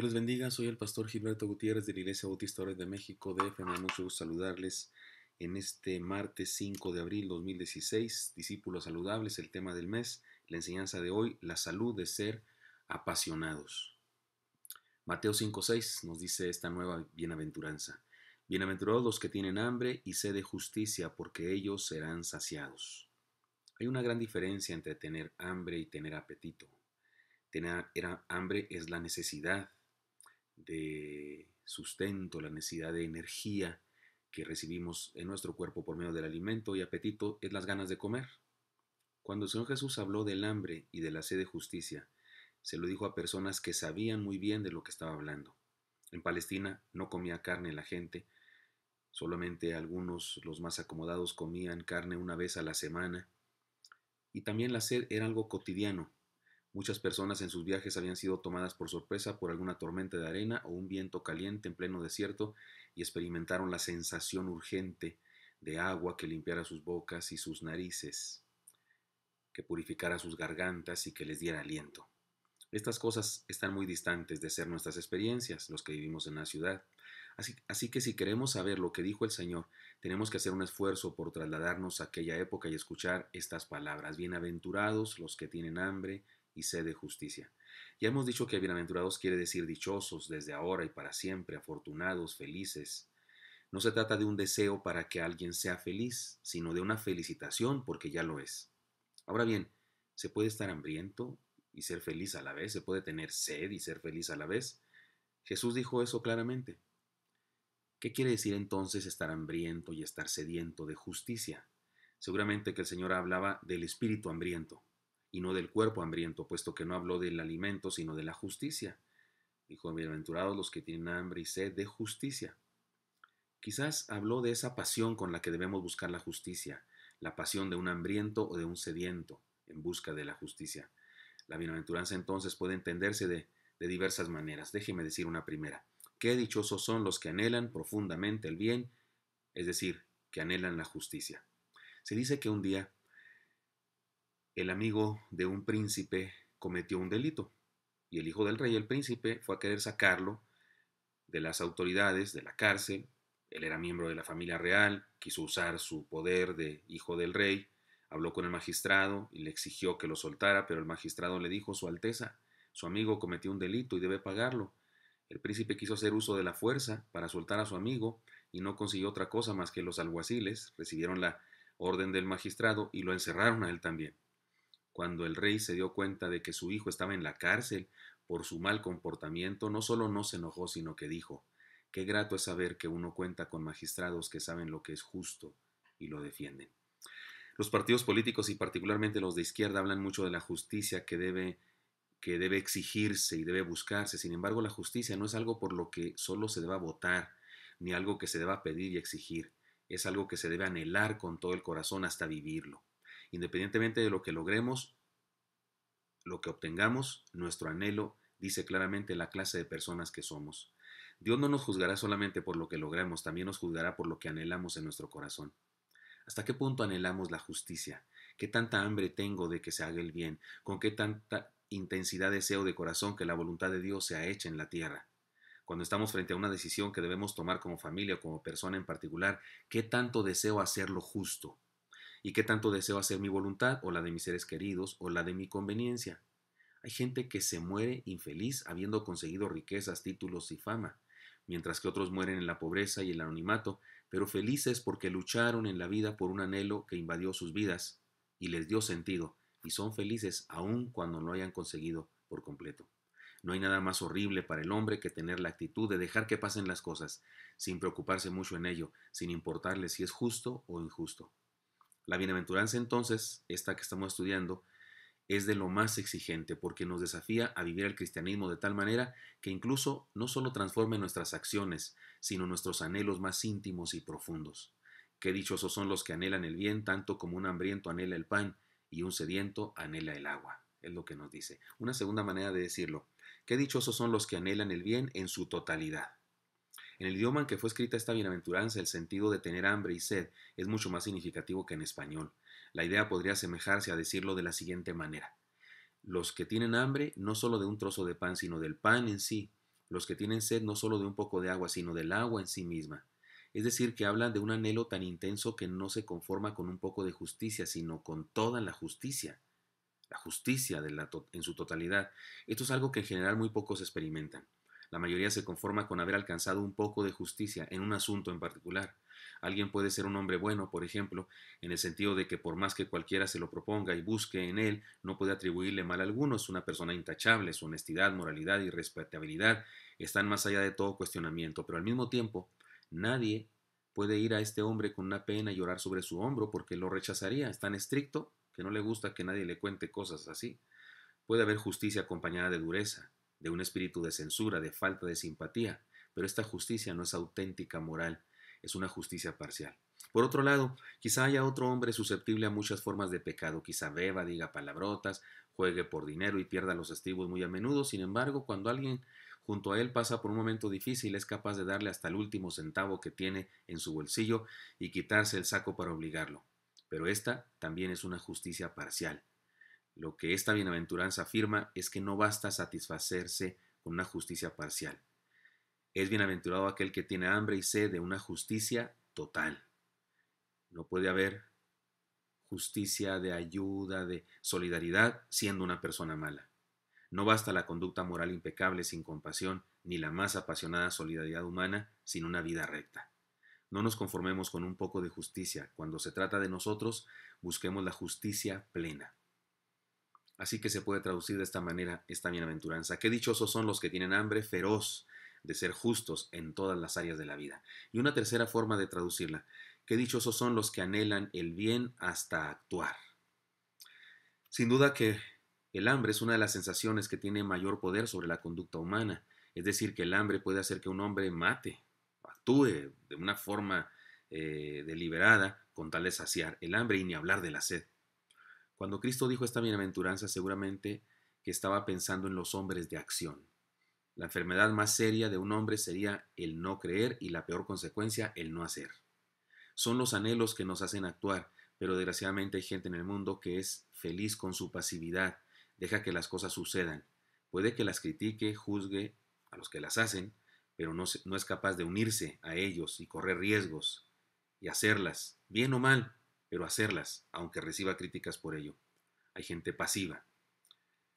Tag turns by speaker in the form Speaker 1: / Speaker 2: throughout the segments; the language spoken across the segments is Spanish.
Speaker 1: Dios les bendiga, soy el pastor Gilberto Gutiérrez de la Iglesia Bautista de México, DF. Me mucho gusto saludarles en este martes 5 de abril 2016. Discípulos saludables, el tema del mes, la enseñanza de hoy, la salud de ser apasionados. Mateo 5.6 nos dice esta nueva bienaventuranza. Bienaventurados los que tienen hambre y sed de justicia, porque ellos serán saciados. Hay una gran diferencia entre tener hambre y tener apetito. Tener hambre es la necesidad de sustento, la necesidad de energía que recibimos en nuestro cuerpo por medio del alimento y apetito es las ganas de comer. Cuando el Señor Jesús habló del hambre y de la sed de justicia, se lo dijo a personas que sabían muy bien de lo que estaba hablando. En Palestina no comía carne la gente, solamente algunos, los más acomodados, comían carne una vez a la semana. Y también la sed era algo cotidiano, Muchas personas en sus viajes habían sido tomadas por sorpresa por alguna tormenta de arena o un viento caliente en pleno desierto y experimentaron la sensación urgente de agua que limpiara sus bocas y sus narices, que purificara sus gargantas y que les diera aliento. Estas cosas están muy distantes de ser nuestras experiencias, los que vivimos en la ciudad. Así, así, que si queremos saber lo que dijo el Señor, tenemos que hacer un esfuerzo por trasladarnos a aquella época y escuchar estas palabras. Bienaventurados los que tienen hambre y sed de justicia. Ya hemos dicho que bienaventurados quiere decir dichosos desde ahora y para siempre, afortunados, felices. No se trata de un deseo para que alguien sea feliz, sino de una felicitación porque ya lo es. Ahora bien, ¿se puede estar hambriento y ser feliz a la vez? ¿Se puede tener sed y ser feliz a la vez? Jesús dijo eso claramente. ¿Qué quiere decir entonces estar hambriento y estar sediento de justicia? Seguramente que el Señor hablaba del espíritu hambriento y no del cuerpo hambriento, puesto que no habló del alimento, sino de la justicia. Dijo, bienaventurados los que tienen hambre y sed de justicia. Quizás habló de esa pasión con la que debemos buscar la justicia, la pasión de un hambriento o de un sediento en busca de la justicia. La bienaventuranza entonces puede entenderse de, de diversas maneras. Déjeme decir una primera. Qué dichosos son los que anhelan profundamente el bien, es decir, que anhelan la justicia. Se dice que un día el amigo de un príncipe cometió un delito y el hijo del rey, el príncipe, fue a querer sacarlo de las autoridades, de la cárcel. Él era miembro de la familia real, quiso usar su poder de hijo del rey, habló con el magistrado y le exigió que lo soltara, pero el magistrado le dijo, Su Alteza, su amigo cometió un delito y debe pagarlo. El príncipe quiso hacer uso de la fuerza para soltar a su amigo y no consiguió otra cosa más que los alguaciles recibieron la orden del magistrado y lo encerraron a él también cuando el rey se dio cuenta de que su hijo estaba en la cárcel por su mal comportamiento, no solo no se enojó, sino que dijo, qué grato es saber que uno cuenta con magistrados que saben lo que es justo y lo defienden. Los partidos políticos y particularmente los de izquierda hablan mucho de la justicia que debe, que debe exigirse y debe buscarse. Sin embargo, la justicia no es algo por lo que solo se deba votar, ni algo que se deba pedir y exigir. Es algo que se debe anhelar con todo el corazón hasta vivirlo. Independientemente de lo que logremos, lo que obtengamos, nuestro anhelo dice claramente la clase de personas que somos. Dios no nos juzgará solamente por lo que logremos, también nos juzgará por lo que anhelamos en nuestro corazón. ¿Hasta qué punto anhelamos la justicia? ¿Qué tanta hambre tengo de que se haga el bien? ¿Con qué tanta intensidad deseo de corazón que la voluntad de Dios sea hecha en la tierra? Cuando estamos frente a una decisión que debemos tomar como familia o como persona en particular, ¿qué tanto deseo hacerlo justo? y qué tanto deseo hacer mi voluntad o la de mis seres queridos o la de mi conveniencia. Hay gente que se muere infeliz habiendo conseguido riquezas, títulos y fama, mientras que otros mueren en la pobreza y el anonimato, pero felices porque lucharon en la vida por un anhelo que invadió sus vidas y les dio sentido, y son felices aun cuando no hayan conseguido por completo. No hay nada más horrible para el hombre que tener la actitud de dejar que pasen las cosas, sin preocuparse mucho en ello, sin importarle si es justo o injusto. La bienaventuranza entonces, esta que estamos estudiando, es de lo más exigente porque nos desafía a vivir el cristianismo de tal manera que incluso no solo transforme nuestras acciones, sino nuestros anhelos más íntimos y profundos. Qué dichosos son los que anhelan el bien tanto como un hambriento anhela el pan y un sediento anhela el agua. Es lo que nos dice. Una segunda manera de decirlo. Qué dichosos son los que anhelan el bien en su totalidad. En el idioma en que fue escrita esta bienaventuranza, el sentido de tener hambre y sed es mucho más significativo que en español. La idea podría asemejarse a decirlo de la siguiente manera. Los que tienen hambre no solo de un trozo de pan, sino del pan en sí. Los que tienen sed no solo de un poco de agua, sino del agua en sí misma. Es decir, que hablan de un anhelo tan intenso que no se conforma con un poco de justicia, sino con toda la justicia. La justicia de en su totalidad. Esto es algo que en general muy pocos experimentan. La mayoría se conforma con haber alcanzado un poco de justicia en un asunto en particular. Alguien puede ser un hombre bueno, por ejemplo, en el sentido de que por más que cualquiera se lo proponga y busque en él, no puede atribuirle mal a alguno. Es una persona intachable, su honestidad, moralidad y respetabilidad están más allá de todo cuestionamiento, pero al mismo tiempo, nadie puede ir a este hombre con una pena y llorar sobre su hombro porque lo rechazaría. Es tan estricto que no le gusta que nadie le cuente cosas así. Puede haber justicia acompañada de dureza de un espíritu de censura, de falta de simpatía, pero esta justicia no es auténtica moral, es una justicia parcial. Por otro lado, quizá haya otro hombre susceptible a muchas formas de pecado, quizá beba, diga palabrotas, juegue por dinero y pierda los estribos muy a menudo, sin embargo, cuando alguien junto a él pasa por un momento difícil, es capaz de darle hasta el último centavo que tiene en su bolsillo y quitarse el saco para obligarlo. Pero esta también es una justicia parcial, lo que esta bienaventuranza afirma es que no basta satisfacerse con una justicia parcial. Es bienaventurado aquel que tiene hambre y sed de una justicia total. No puede haber justicia de ayuda, de solidaridad, siendo una persona mala. No basta la conducta moral impecable sin compasión, ni la más apasionada solidaridad humana sin una vida recta. No nos conformemos con un poco de justicia. Cuando se trata de nosotros, busquemos la justicia plena. Así que se puede traducir de esta manera esta bienaventuranza. Qué dichosos son los que tienen hambre feroz de ser justos en todas las áreas de la vida. Y una tercera forma de traducirla. Qué dichosos son los que anhelan el bien hasta actuar. Sin duda que el hambre es una de las sensaciones que tiene mayor poder sobre la conducta humana. Es decir, que el hambre puede hacer que un hombre mate, actúe de una forma eh, deliberada con tal de saciar el hambre y ni hablar de la sed. Cuando Cristo dijo esta bienaventuranza, seguramente que estaba pensando en los hombres de acción. La enfermedad más seria de un hombre sería el no creer y la peor consecuencia, el no hacer. Son los anhelos que nos hacen actuar, pero desgraciadamente hay gente en el mundo que es feliz con su pasividad, deja que las cosas sucedan. Puede que las critique, juzgue a los que las hacen, pero no, no es capaz de unirse a ellos y correr riesgos y hacerlas, bien o mal, pero hacerlas, aunque reciba críticas por ello. Hay gente pasiva.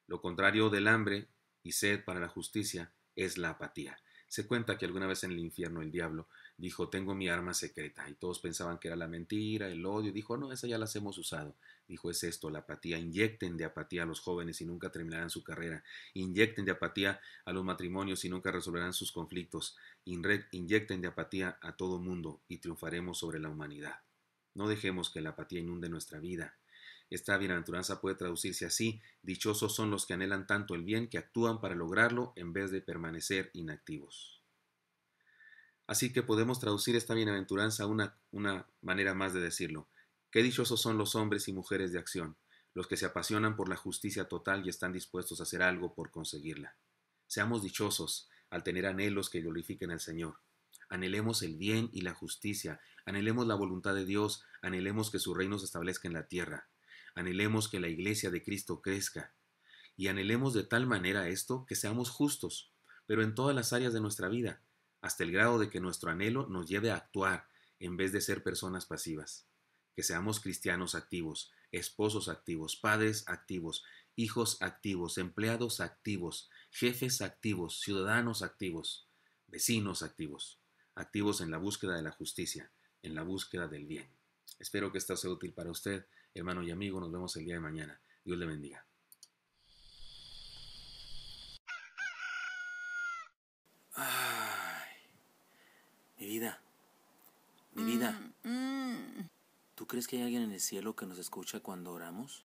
Speaker 1: Lo contrario del hambre y sed para la justicia es la apatía. Se cuenta que alguna vez en el infierno el diablo dijo, tengo mi arma secreta, y todos pensaban que era la mentira, el odio, dijo, no, esa ya las hemos usado. Dijo, es esto, la apatía, inyecten de apatía a los jóvenes y nunca terminarán su carrera, inyecten de apatía a los matrimonios y nunca resolverán sus conflictos, inyecten de apatía a todo mundo y triunfaremos sobre la humanidad. No dejemos que la apatía inunde nuestra vida. Esta bienaventuranza puede traducirse así, dichosos son los que anhelan tanto el bien que actúan para lograrlo en vez de permanecer inactivos. Así que podemos traducir esta bienaventuranza a una, una manera más de decirlo. Qué dichosos son los hombres y mujeres de acción, los que se apasionan por la justicia total y están dispuestos a hacer algo por conseguirla. Seamos dichosos al tener anhelos que glorifiquen al Señor. Anhelemos el bien y la justicia, anhelemos la voluntad de Dios, anhelemos que su reino se establezca en la tierra, anhelemos que la iglesia de Cristo crezca, y anhelemos de tal manera esto que seamos justos, pero en todas las áreas de nuestra vida, hasta el grado de que nuestro anhelo nos lleve a actuar en vez de ser personas pasivas. Que seamos cristianos activos, esposos activos, padres activos, hijos activos, empleados activos, jefes activos, ciudadanos activos, vecinos activos activos en la búsqueda de la justicia, en la búsqueda del bien. Espero que esto sea útil para usted, hermano y amigo. Nos vemos el día de mañana. Dios le bendiga. mi vida, mi vida. Mm, mm. ¿Tú crees que hay alguien en el cielo que nos escucha cuando oramos?